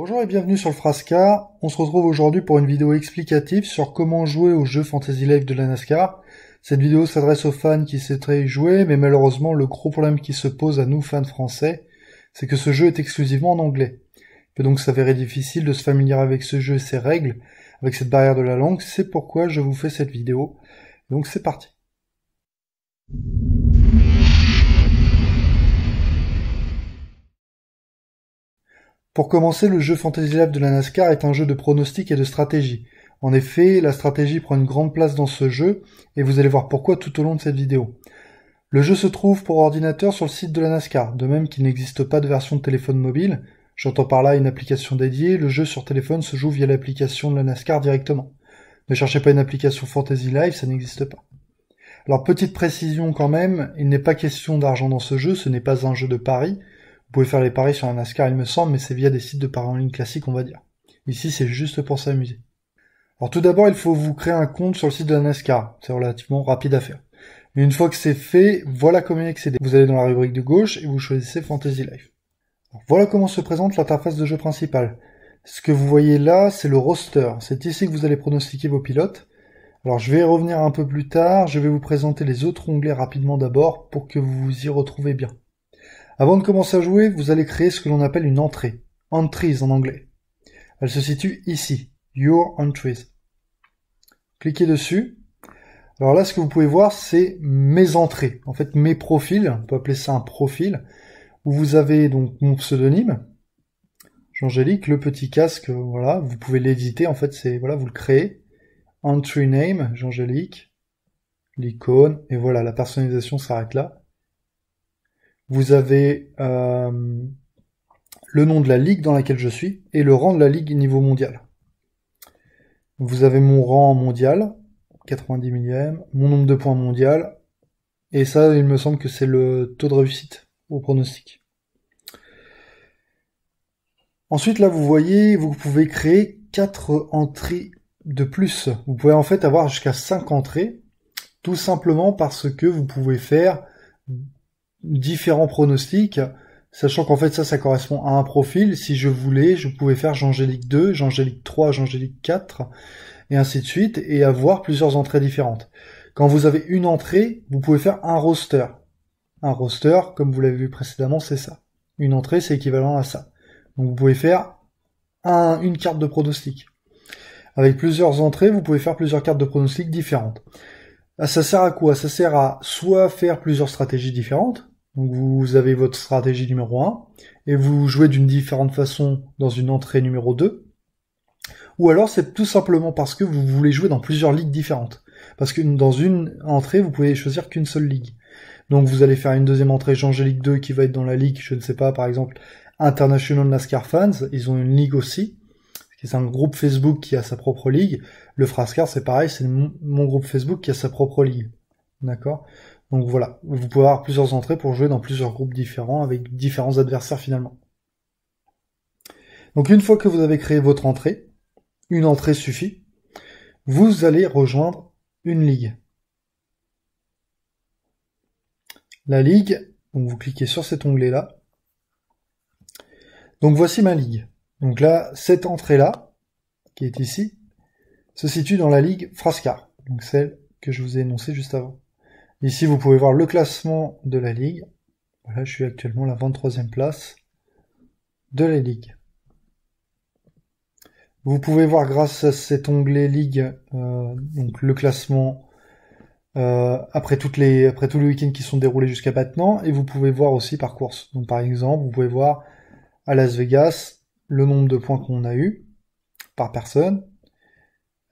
Bonjour et bienvenue sur le Frasca. On se retrouve aujourd'hui pour une vidéo explicative sur comment jouer au jeu Fantasy Life de la NASCAR. Cette vidéo s'adresse aux fans qui souhaiteraient y jouer, mais malheureusement le gros problème qui se pose à nous fans français, c'est que ce jeu est exclusivement en anglais. Il peut donc s'avérer difficile de se familiariser avec ce jeu et ses règles, avec cette barrière de la langue, c'est pourquoi je vous fais cette vidéo. Donc c'est parti. Pour commencer, le jeu fantasy Live de la NASCAR est un jeu de pronostic et de stratégie. En effet, la stratégie prend une grande place dans ce jeu, et vous allez voir pourquoi tout au long de cette vidéo. Le jeu se trouve pour ordinateur sur le site de la NASCAR, de même qu'il n'existe pas de version de téléphone mobile. J'entends par là une application dédiée, le jeu sur téléphone se joue via l'application de la NASCAR directement. Ne cherchez pas une application Fantasy Live, ça n'existe pas. Alors petite précision quand même, il n'est pas question d'argent dans ce jeu, ce n'est pas un jeu de pari. Vous pouvez faire les paris sur un NASCAR, il me semble, mais c'est via des sites de paris en ligne classiques, on va dire. Ici, c'est juste pour s'amuser. Alors tout d'abord, il faut vous créer un compte sur le site de la NASCAR. C'est relativement rapide à faire. Mais une fois que c'est fait, voilà comment y accéder. Vous allez dans la rubrique de gauche et vous choisissez Fantasy Life. voilà comment se présente l'interface de jeu principale. Ce que vous voyez là, c'est le roster. C'est ici que vous allez pronostiquer vos pilotes. Alors je vais y revenir un peu plus tard, je vais vous présenter les autres onglets rapidement d'abord pour que vous vous y retrouviez bien. Avant de commencer à jouer, vous allez créer ce que l'on appelle une entrée. Entries en anglais. Elle se situe ici. Your entries. Cliquez dessus. Alors là, ce que vous pouvez voir, c'est mes entrées. En fait, mes profils. On peut appeler ça un profil. Où vous avez donc mon pseudonyme. jean le petit casque, voilà. Vous pouvez l'éditer. En fait, c'est, voilà, vous le créez. Entry name, jean L'icône. Et voilà, la personnalisation s'arrête là. Vous avez euh, le nom de la ligue dans laquelle je suis et le rang de la ligue niveau mondial. Vous avez mon rang mondial, 90 millième, mon nombre de points mondial, et ça, il me semble que c'est le taux de réussite au pronostic. Ensuite, là, vous voyez, vous pouvez créer 4 entrées de plus. Vous pouvez en fait avoir jusqu'à 5 entrées, tout simplement parce que vous pouvez faire différents pronostics, sachant qu'en fait ça, ça correspond à un profil. Si je voulais, je pouvais faire Jean-Gélique 2, jean 3, jean 4, et ainsi de suite, et avoir plusieurs entrées différentes. Quand vous avez une entrée, vous pouvez faire un roster. Un roster, comme vous l'avez vu précédemment, c'est ça. Une entrée, c'est équivalent à ça. Donc vous pouvez faire un, une carte de pronostic. Avec plusieurs entrées, vous pouvez faire plusieurs cartes de pronostic différentes. Ah, ça sert à quoi Ça sert à soit faire plusieurs stratégies différentes, donc vous avez votre stratégie numéro 1 et vous jouez d'une différente façon dans une entrée numéro 2. Ou alors c'est tout simplement parce que vous voulez jouer dans plusieurs ligues différentes. Parce que dans une entrée, vous pouvez choisir qu'une seule ligue. Donc vous allez faire une deuxième entrée changer Ligue 2 qui va être dans la ligue, je ne sais pas, par exemple International NASCAR Fans, ils ont une ligue aussi. C'est un groupe Facebook qui a sa propre ligue. Le Frascar, c'est pareil, c'est mon groupe Facebook qui a sa propre ligue. D'accord donc voilà, vous pouvez avoir plusieurs entrées pour jouer dans plusieurs groupes différents avec différents adversaires finalement. Donc une fois que vous avez créé votre entrée, une entrée suffit, vous allez rejoindre une ligue. La ligue, donc vous cliquez sur cet onglet là. Donc voici ma ligue. Donc là, cette entrée là, qui est ici, se situe dans la ligue Frasca, donc celle que je vous ai énoncée juste avant. Ici, vous pouvez voir le classement de la ligue. Voilà, je suis actuellement la 23e place de la ligue. Vous pouvez voir grâce à cet onglet ligue euh, donc le classement euh, après toutes les après tous les week-ends qui sont déroulés jusqu'à maintenant et vous pouvez voir aussi par course. Donc par exemple, vous pouvez voir à Las Vegas le nombre de points qu'on a eu par personne.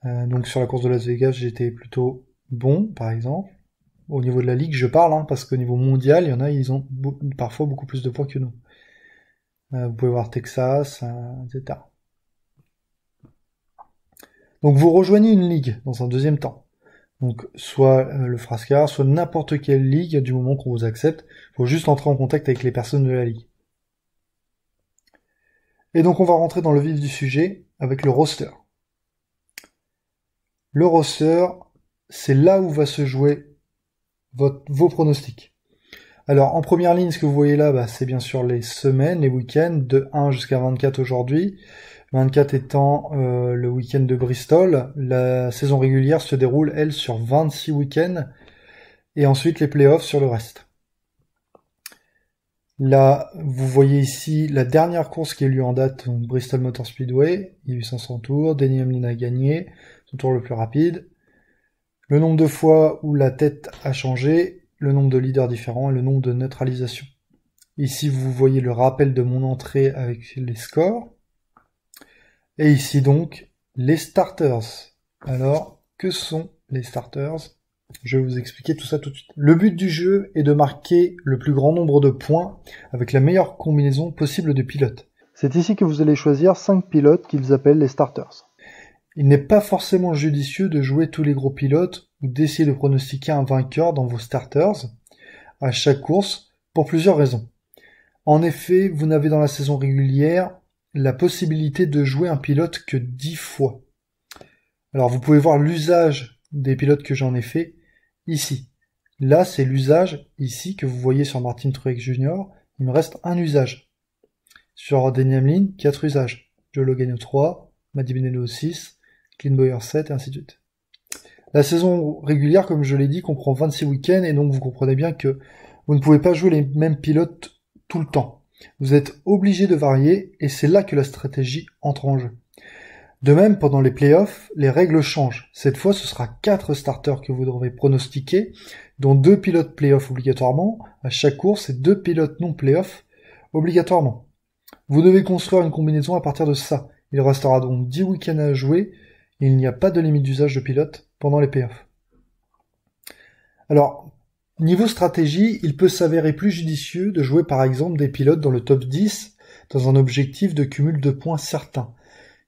Euh, donc sur la course de Las Vegas, j'étais plutôt bon par exemple au niveau de la ligue, je parle, hein, parce qu'au niveau mondial, il y en a, ils ont parfois beaucoup plus de points que nous. Euh, vous pouvez voir Texas, euh, etc. Donc vous rejoignez une ligue dans un deuxième temps. Donc soit euh, le Frascar, soit n'importe quelle ligue du moment qu'on vous accepte. Il faut juste entrer en contact avec les personnes de la ligue. Et donc on va rentrer dans le vif du sujet avec le roster. Le roster, c'est là où va se jouer vos pronostics. Alors en première ligne, ce que vous voyez là, bah, c'est bien sûr les semaines, les week-ends, de 1 jusqu'à 24 aujourd'hui. 24 étant euh, le week-end de Bristol. La saison régulière se déroule, elle, sur 26 week-ends. Et ensuite les playoffs sur le reste. Là, vous voyez ici la dernière course qui a eu lieu en date, Bristol Motor Speedway, il y a 500 tours, Denny Hamlin a gagné, son tour le plus rapide le nombre de fois où la tête a changé, le nombre de leaders différents et le nombre de neutralisations. Ici, vous voyez le rappel de mon entrée avec les scores. Et ici donc, les starters. Alors, que sont les starters Je vais vous expliquer tout ça tout de suite. Le but du jeu est de marquer le plus grand nombre de points avec la meilleure combinaison possible de pilotes. C'est ici que vous allez choisir 5 pilotes qu'ils appellent les starters. Il n'est pas forcément judicieux de jouer tous les gros pilotes ou d'essayer de pronostiquer un vainqueur dans vos starters à chaque course pour plusieurs raisons. En effet, vous n'avez dans la saison régulière la possibilité de jouer un pilote que 10 fois. Alors vous pouvez voir l'usage des pilotes que j'en ai fait ici. Là, c'est l'usage ici que vous voyez sur Martin Truex Jr. Il me reste un usage. Sur Denny Hamlin, 4 usages. Joe Logano 3, Maddie Benello 6, Clean 7 et ainsi de suite. La saison régulière, comme je l'ai dit, comprend 26 week-ends et donc vous comprenez bien que vous ne pouvez pas jouer les mêmes pilotes tout le temps. Vous êtes obligé de varier et c'est là que la stratégie entre en jeu. De même, pendant les playoffs, les règles changent. Cette fois, ce sera quatre starters que vous devrez pronostiquer, dont deux pilotes playoffs obligatoirement à chaque course et deux pilotes non playoffs obligatoirement. Vous devez construire une combinaison à partir de ça. Il restera donc 10 week-ends à jouer il n'y a pas de limite d'usage de pilote pendant les pf. Alors, niveau stratégie, il peut s'avérer plus judicieux de jouer par exemple des pilotes dans le top 10 dans un objectif de cumul de points certains,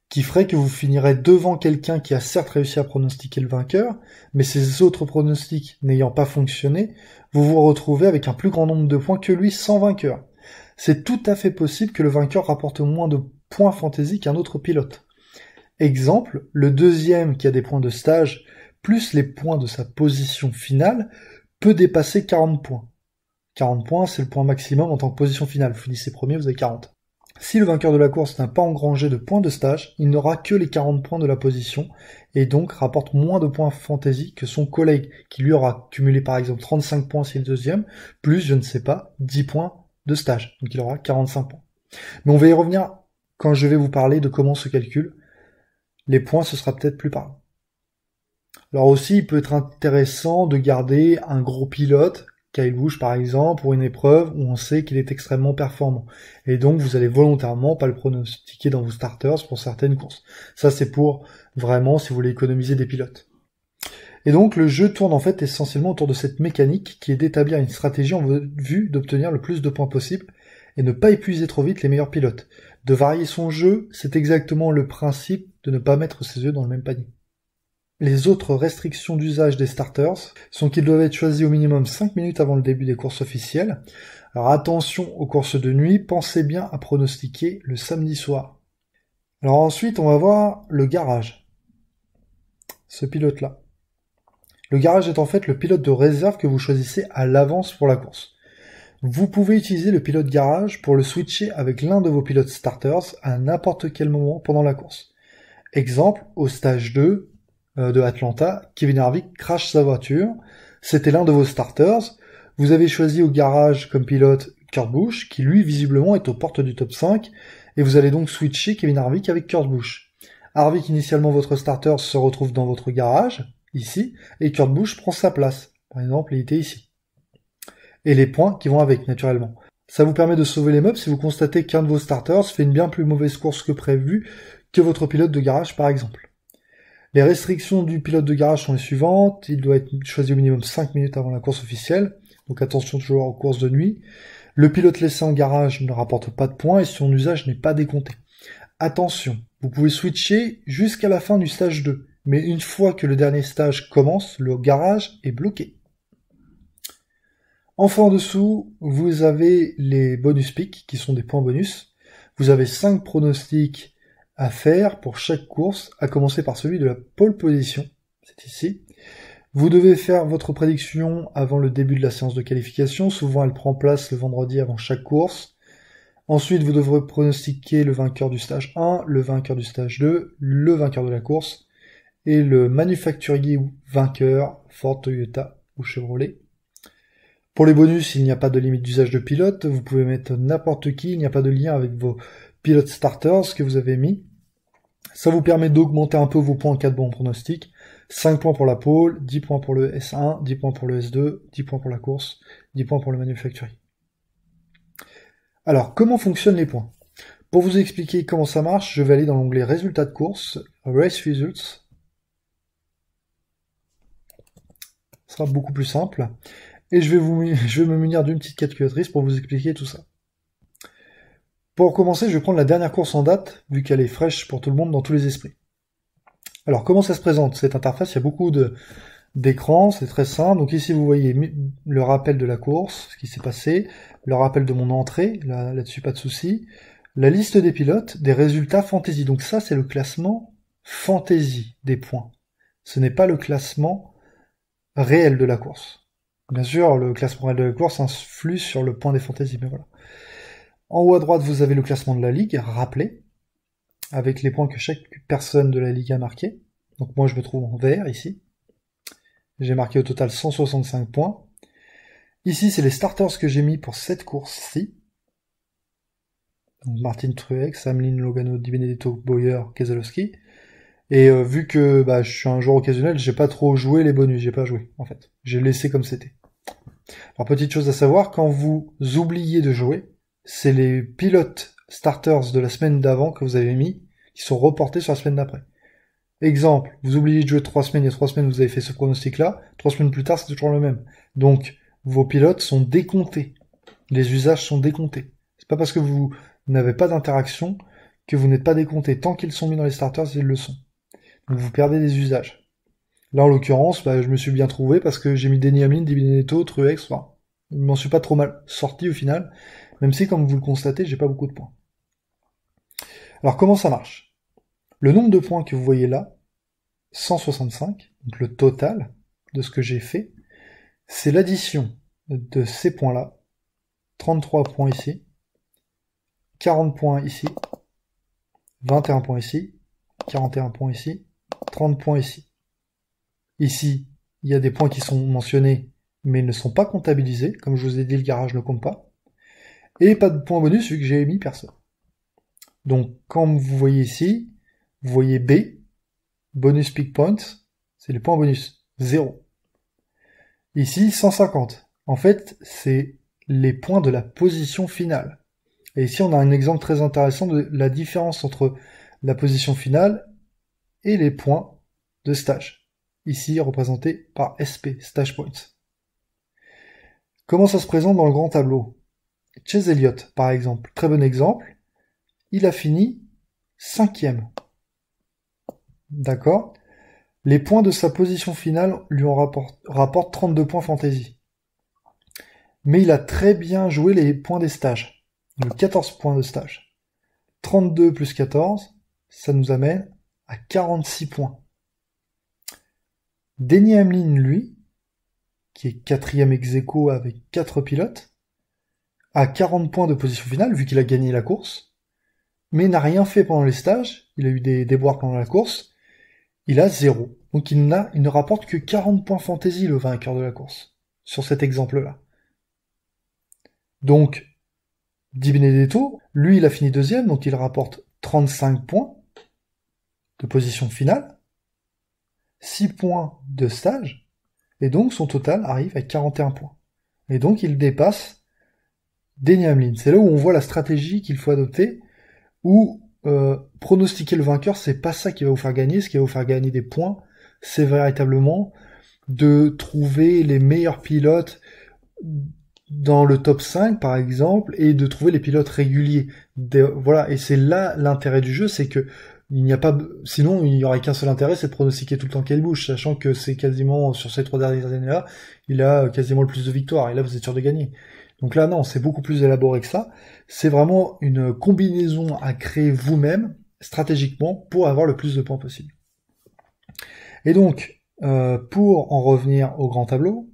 qui ferait que vous finirez devant quelqu'un qui a certes réussi à pronostiquer le vainqueur, mais ses autres pronostics n'ayant pas fonctionné, vous vous retrouvez avec un plus grand nombre de points que lui sans vainqueur. C'est tout à fait possible que le vainqueur rapporte moins de points fantaisie qu'un autre pilote. Exemple, le deuxième qui a des points de stage plus les points de sa position finale peut dépasser 40 points. 40 points, c'est le point maximum en tant que position finale. Vous finissez premier, vous avez 40. Si le vainqueur de la course n'a pas engrangé de points de stage, il n'aura que les 40 points de la position et donc rapporte moins de points fantasy que son collègue qui lui aura cumulé par exemple 35 points s'il est deuxième, plus je ne sais pas 10 points de stage. Donc il aura 45 points. Mais on va y revenir quand je vais vous parler de comment se calcule les points, ce sera peut-être plus parlant. Alors aussi, il peut être intéressant de garder un gros pilote, Kyle Busch par exemple, pour une épreuve où on sait qu'il est extrêmement performant. Et donc, vous allez volontairement pas le pronostiquer dans vos starters pour certaines courses. Ça, c'est pour vraiment si vous voulez économiser des pilotes. Et donc, le jeu tourne en fait essentiellement autour de cette mécanique qui est d'établir une stratégie en vue d'obtenir le plus de points possible et ne pas épuiser trop vite les meilleurs pilotes. De varier son jeu, c'est exactement le principe de ne pas mettre ses yeux dans le même panier. Les autres restrictions d'usage des starters sont qu'ils doivent être choisis au minimum 5 minutes avant le début des courses officielles. Alors attention aux courses de nuit, pensez bien à pronostiquer le samedi soir. Alors ensuite, on va voir le garage. Ce pilote-là. Le garage est en fait le pilote de réserve que vous choisissez à l'avance pour la course. Vous pouvez utiliser le pilote garage pour le switcher avec l'un de vos pilotes starters à n'importe quel moment pendant la course. Exemple, au stage 2 euh, de Atlanta, Kevin Harvick crache sa voiture. C'était l'un de vos starters. Vous avez choisi au garage comme pilote Kurt Busch, qui lui visiblement est aux portes du top 5, et vous allez donc switcher Kevin Harvick avec Kurt Busch. Harvick, initialement votre starter, se retrouve dans votre garage, ici, et Kurt Busch prend sa place. Par exemple, il était ici et les points qui vont avec naturellement. Ça vous permet de sauver les meubles si vous constatez qu'un de vos starters fait une bien plus mauvaise course que prévu que votre pilote de garage par exemple. Les restrictions du pilote de garage sont les suivantes, il doit être choisi au minimum 5 minutes avant la course officielle, donc attention toujours aux courses de nuit. Le pilote laissé en garage ne rapporte pas de points et son usage n'est pas décompté. Attention, vous pouvez switcher jusqu'à la fin du stage 2, mais une fois que le dernier stage commence, le garage est bloqué. Enfin en dessous, vous avez les bonus pics qui sont des points bonus. Vous avez 5 pronostics à faire pour chaque course, à commencer par celui de la pole position. C'est ici. Vous devez faire votre prédiction avant le début de la séance de qualification. Souvent, elle prend place le vendredi avant chaque course. Ensuite, vous devrez pronostiquer le vainqueur du stage 1, le vainqueur du stage 2, le vainqueur de la course et le manufacturier ou vainqueur, Ford, Toyota ou Chevrolet. Pour les bonus, il n'y a pas de limite d'usage de pilote. Vous pouvez mettre n'importe qui. Il n'y a pas de lien avec vos pilotes starters que vous avez mis. Ça vous permet d'augmenter un peu vos points en cas de bon pronostic. 5 points pour la pole, 10 points pour le S1, 10 points pour le S2, 10 points pour la course, 10 points pour le manufacturier. Alors, comment fonctionnent les points Pour vous expliquer comment ça marche, je vais aller dans l'onglet Résultats de course, Race Results. Ce sera beaucoup plus simple et je vais, me munir d'une petite calculatrice pour vous expliquer tout ça. Pour commencer, je vais prendre la dernière course en date, vu qu'elle est fraîche pour tout le monde dans tous les esprits. Alors comment ça se présente Cette interface, il y a beaucoup d'écrans, c'est très simple. Donc ici vous voyez le rappel de la course, ce qui s'est passé, le rappel de mon entrée, là-dessus pas de souci, la liste des pilotes, des résultats fantasy. Donc ça c'est le classement fantasy des points. Ce n'est pas le classement réel de la course. Bien sûr, le classement de la course influe sur le point des fantaisies, mais voilà. En haut à droite, vous avez le classement de la ligue, rappelé, avec les points que chaque personne de la ligue a marqué. Donc moi, je me trouve en vert ici. J'ai marqué au total 165 points. Ici, c'est les starters que j'ai mis pour cette course-ci. Donc Martin Truex, Samlin Logano, Di Benedetto, Boyer, Keselowski. Et euh, vu que bah, je suis un joueur occasionnel, j'ai pas trop joué les bonus, j'ai pas joué en fait. J'ai laissé comme c'était. Alors petite chose à savoir, quand vous oubliez de jouer, c'est les pilotes starters de la semaine d'avant que vous avez mis qui sont reportés sur la semaine d'après. Exemple, vous oubliez de jouer trois semaines, il y a trois semaines vous avez fait ce pronostic-là, trois semaines plus tard c'est toujours le même. Donc vos pilotes sont décomptés. Les usages sont décomptés. C'est pas parce que vous n'avez pas d'interaction que vous n'êtes pas décompté. Tant qu'ils sont mis dans les starters, ils le sont. Donc vous perdez des usages. Là, en l'occurrence, bah, je me suis bien trouvé parce que j'ai mis des Hamlin, des Truex. Enfin, je m'en suis pas trop mal sorti au final, même si, comme vous le constatez, j'ai pas beaucoup de points. Alors, comment ça marche Le nombre de points que vous voyez là, 165, donc le total de ce que j'ai fait, c'est l'addition de ces points-là, 33 points ici, 40 points ici, 21 points ici, 41 points ici, 30 points ici. Ici, il y a des points qui sont mentionnés, mais ne sont pas comptabilisés. Comme je vous ai dit, le garage ne compte pas. Et pas de points bonus vu que j'ai émis personne. Donc, comme vous voyez ici, vous voyez B, bonus pick points, c'est les points bonus, 0. Ici, 150. En fait, c'est les points de la position finale. Et ici, on a un exemple très intéressant de la différence entre la position finale et les points de stage ici représenté par SP, Stage Points. Comment ça se présente dans le grand tableau Chez Elliott, par exemple, très bon exemple, il a fini cinquième. D'accord Les points de sa position finale lui en rapportent, 32 points fantasy. Mais il a très bien joué les points des stages. 14 points de stage. 32 plus 14, ça nous amène à 46 points. Denny Hamlin, lui, qui est quatrième ex avec quatre pilotes, a 40 points de position finale vu qu'il a gagné la course, mais n'a rien fait pendant les stages, il a eu des déboires pendant la course, il a zéro. Donc il, n'a, il ne rapporte que 40 points fantaisie, le vainqueur de la course, sur cet exemple-là. Donc, Di Benedetto, lui, il a fini deuxième, donc il rapporte 35 points de position finale. 6 points de stage, et donc son total arrive à 41 points. Et donc il dépasse Deniamlin. C'est là où on voit la stratégie qu'il faut adopter, où euh, pronostiquer le vainqueur, c'est pas ça qui va vous faire gagner, ce qui va vous faire gagner des points, c'est véritablement de trouver les meilleurs pilotes dans le top 5 par exemple et de trouver les pilotes réguliers. voilà, et c'est là l'intérêt du jeu, c'est que il n'y a pas, sinon il n'y aurait qu'un seul intérêt, c'est de pronostiquer tout le temps qu'elle bouge, sachant que c'est quasiment sur ces trois dernières années-là, il a euh, quasiment le plus de victoires et là vous êtes sûr de gagner. Donc là non, c'est beaucoup plus élaboré que ça. C'est vraiment une combinaison à créer vous-même stratégiquement pour avoir le plus de points possible. Et donc euh, pour en revenir au grand tableau,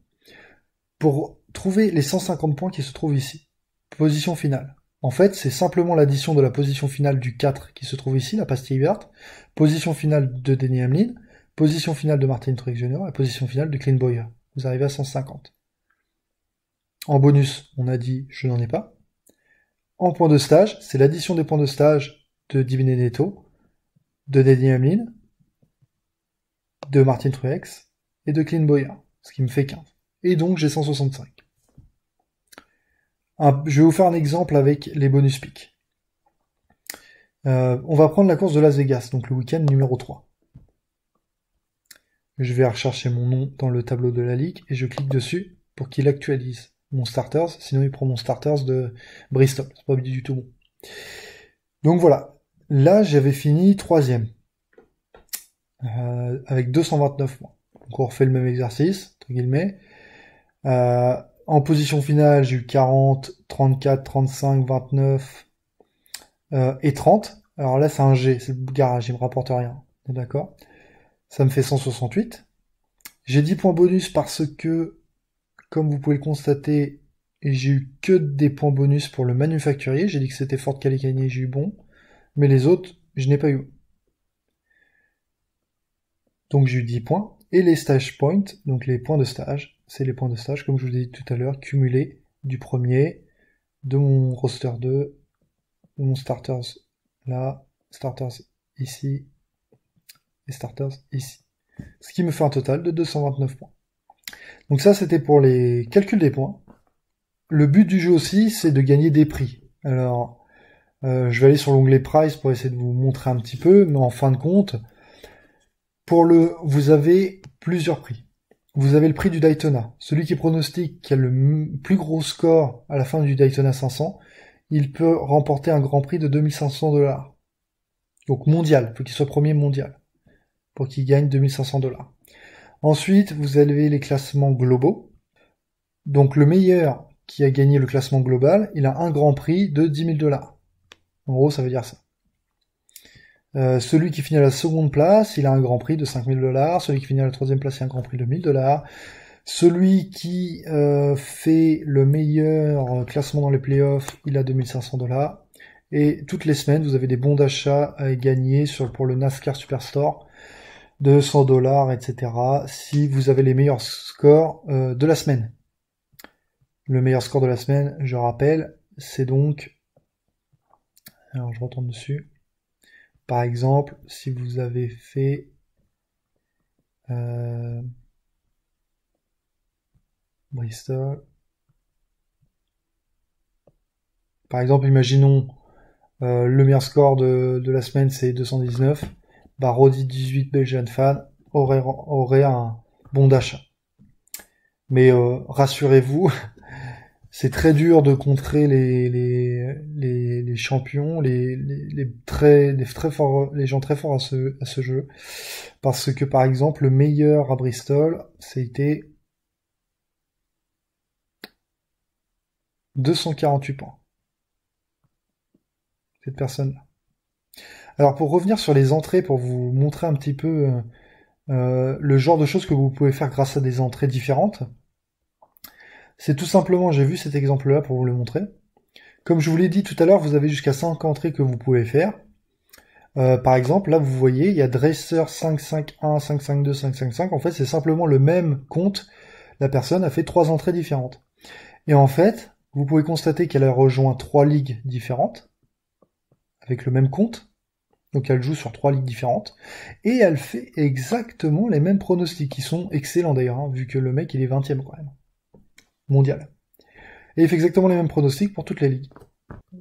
pour trouver les 150 points qui se trouvent ici, position finale. En fait, c'est simplement l'addition de la position finale du 4 qui se trouve ici, la pastille verte, position finale de Denny Hamlin, position finale de Martin Truex Jr. et position finale de Clint Boyer. Vous arrivez à 150. En bonus, on a dit je n'en ai pas. En point de stage, c'est l'addition des points de stage de Di Benedetto, de Denny Hamlin, de Martin Truex et de Clint Boyer, ce qui me fait 15. Et donc j'ai 165 je vais vous faire un exemple avec les bonus picks. Euh, on va prendre la course de Las Vegas, donc le week-end numéro 3. Je vais rechercher mon nom dans le tableau de la ligue et je clique dessus pour qu'il actualise mon starters, sinon il prend mon starters de Bristol, c'est pas du tout bon. Donc voilà, là j'avais fini troisième euh, avec 229 points. Donc on refait le même exercice, entre guillemets. Euh, en position finale, j'ai eu 40, 34, 35, 29 euh, et 30. Alors là, c'est un G, c'est le garage, il me rapporte rien. D'accord Ça me fait 168. J'ai 10 points bonus parce que, comme vous pouvez le constater, j'ai eu que des points bonus pour le manufacturier. J'ai dit que c'était Fort Calicani, j'ai eu bon. Mais les autres, je n'ai pas eu. Donc j'ai eu 10 points. Et les stage points, donc les points de stage, c'est les points de stage, comme je vous ai dit tout à l'heure, cumulés du premier, de mon roster 2, de mon starters là, starters ici, et starters ici. Ce qui me fait un total de 229 points. Donc ça, c'était pour les calculs des points. Le but du jeu aussi, c'est de gagner des prix. Alors, euh, je vais aller sur l'onglet Price pour essayer de vous montrer un petit peu, mais en fin de compte, pour le, vous avez plusieurs prix vous avez le prix du Daytona. Celui qui pronostique qui a le plus gros score à la fin du Daytona 500, il peut remporter un grand prix de 2500 dollars. Donc mondial, faut qu'il soit premier mondial pour qu'il gagne 2500 dollars. Ensuite, vous avez les classements globaux. Donc le meilleur qui a gagné le classement global, il a un grand prix de 10 000 dollars. En gros, ça veut dire ça. Euh, celui qui finit à la seconde place, il a un grand prix de 5000 dollars. Celui qui finit à la troisième place, il a un grand prix de 1000 dollars. Celui qui euh, fait le meilleur euh, classement dans les playoffs, il a 2500 dollars. Et toutes les semaines, vous avez des bons d'achat à gagner sur, pour le NASCAR Superstore 200 dollars, etc. Si vous avez les meilleurs scores de la semaine. Le meilleur score de la semaine, je rappelle, c'est donc... Alors je retourne dessus. Par exemple, si vous avez fait euh, Bristol. Par exemple, imaginons euh, le meilleur score de, la semaine, c'est 219. Bah, 18 Belgian fan aurait, aurait un bon d'achat. Mais euh, rassurez-vous, c'est très dur de contrer les les, les, champions, les, les, très les très forts, les gens très forts à ce à ce jeu, parce que par exemple le meilleur à Bristol, c'était 248 points. Cette personne. -là. Alors pour revenir sur les entrées, pour vous montrer un petit peu euh, le genre de choses que vous pouvez faire grâce à des entrées différentes. C'est tout simplement, j'ai vu cet exemple-là pour vous le montrer. Comme je vous l'ai dit tout à l'heure, vous avez jusqu'à 5 entrées que vous pouvez faire. Euh, par exemple, là vous voyez, il y a dresseur 551, 552, 555. En fait, c'est simplement le même compte. La personne a fait trois entrées différentes. Et en fait, vous pouvez constater qu'elle a rejoint trois ligues différentes avec le même compte. Donc elle joue sur trois ligues différentes. Et elle fait exactement les mêmes pronostics, qui sont excellents d'ailleurs, hein, vu que le mec il est 20ème quand même mondiale. Et il fait exactement les mêmes pronostics pour toutes les ligues.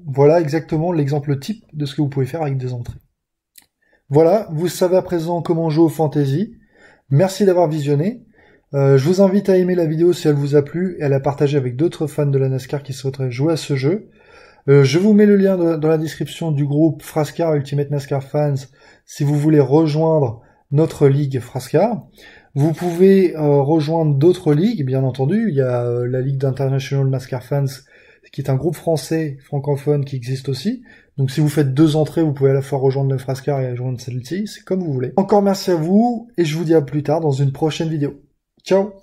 Voilà exactement l'exemple type de ce que vous pouvez faire avec des entrées. Voilà, vous savez à présent comment jouer au fantasy. Merci d'avoir visionné. Euh, je vous invite à aimer la vidéo si elle vous a plu et à la partager avec d'autres fans de la NASCAR qui souhaiteraient jouer à ce jeu. Euh, je vous mets le lien dans la description du groupe Frascar Ultimate NASCAR Fans si vous voulez rejoindre notre ligue Frascar. Vous pouvez euh, rejoindre d'autres ligues, bien entendu. Il y a euh, la Ligue d'International NASCAR Fans, qui est un groupe français francophone qui existe aussi. Donc si vous faites deux entrées, vous pouvez à la fois rejoindre le Frascar et rejoindre celle-ci, c'est comme vous voulez. Encore merci à vous, et je vous dis à plus tard dans une prochaine vidéo. Ciao